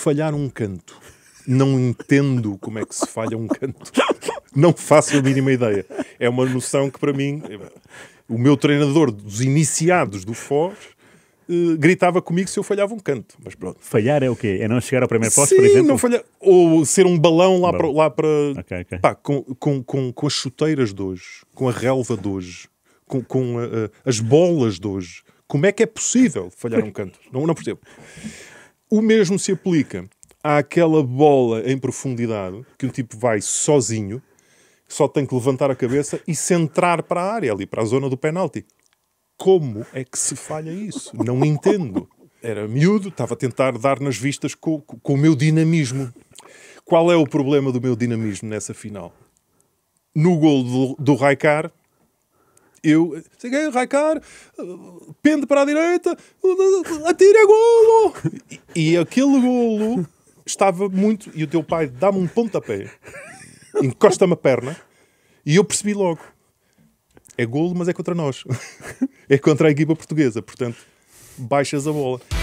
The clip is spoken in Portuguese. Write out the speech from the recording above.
falhar um canto. Não entendo como é que se falha um canto. Não faço a mínima ideia. É uma noção que, para mim, o meu treinador dos iniciados do Foz eh, gritava comigo se eu falhava um canto. Mas pronto. Falhar é o quê? É não chegar ao primeiro posto, por exemplo? não Ou ser um balão lá para... Lá para okay, okay. Pá, com, com, com, com, as chuteiras de hoje, com a relva de hoje, com, com a, eh, a, eh, as bolas de hoje. Como é que é possível falhar um canto? Não, não percebo. O mesmo se aplica àquela bola em profundidade que um tipo vai sozinho, só tem que levantar a cabeça e centrar para a área, ali para a zona do penalti. Como é que se falha isso? Não entendo. Era miúdo, estava a tentar dar nas vistas com, com o meu dinamismo. Qual é o problema do meu dinamismo nessa final? No gol do, do Raikar, eu, sei quem, Raikar, pende para a direita, atira é golo! E, e aquele golo estava muito. E o teu pai dá-me um pontapé, encosta-me a perna, e eu percebi logo: é golo, mas é contra nós. É contra a equipa portuguesa, portanto, baixas a bola.